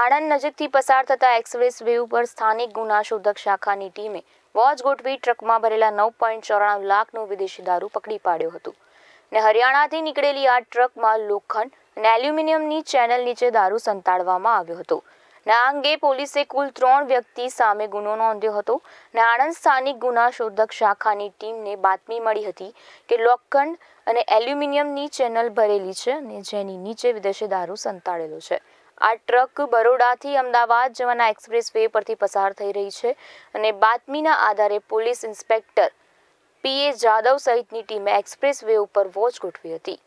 આણંદ નજીકથી પસાર થતા એક્સપ્રેસ વે ઉપર સ્થાનિક ગુના શોધક શાખાની ટીમે વોચ ગોઠવી ટ્રકમાં ભરેલા નવ પોઈન્ટ ચોરાણું લાખનું વિદેશી દારૂ પકડી પાડ્યો હતો ને હરિયાણાથી નીકળેલી આ ટ્રકમાં લોખંડ અને એલ્યુમિનિયમની ચેનલ નીચે દારૂ સંતાડવામાં આવ્યો હતો ના અંગે પોલીસે કુલ ત્રણ વ્યક્તિ સામે ગુનો નોંધ્યો હતો ને આણંદ સ્થાનિક ગુના શોધક શાખાની ટીમને બાતમી મળી હતી કે લોખંડ અને એલ્યુમિનિયમની ચેનલ ભરેલી છે અને જેની નીચે વિદેશી દારૂ સંતાડેલો છે આ ટ્રક બરોડાથી અમદાવાદ જવાના એક્સપ્રેસ વે પરથી પસાર થઈ રહી છે અને બાતમીના આધારે પોલીસ ઇન્સ્પેક્ટર પીએ જાદવ સહિતની ટીમે એક્સપ્રેસ વે ઉપર વોચ ગોઠવી હતી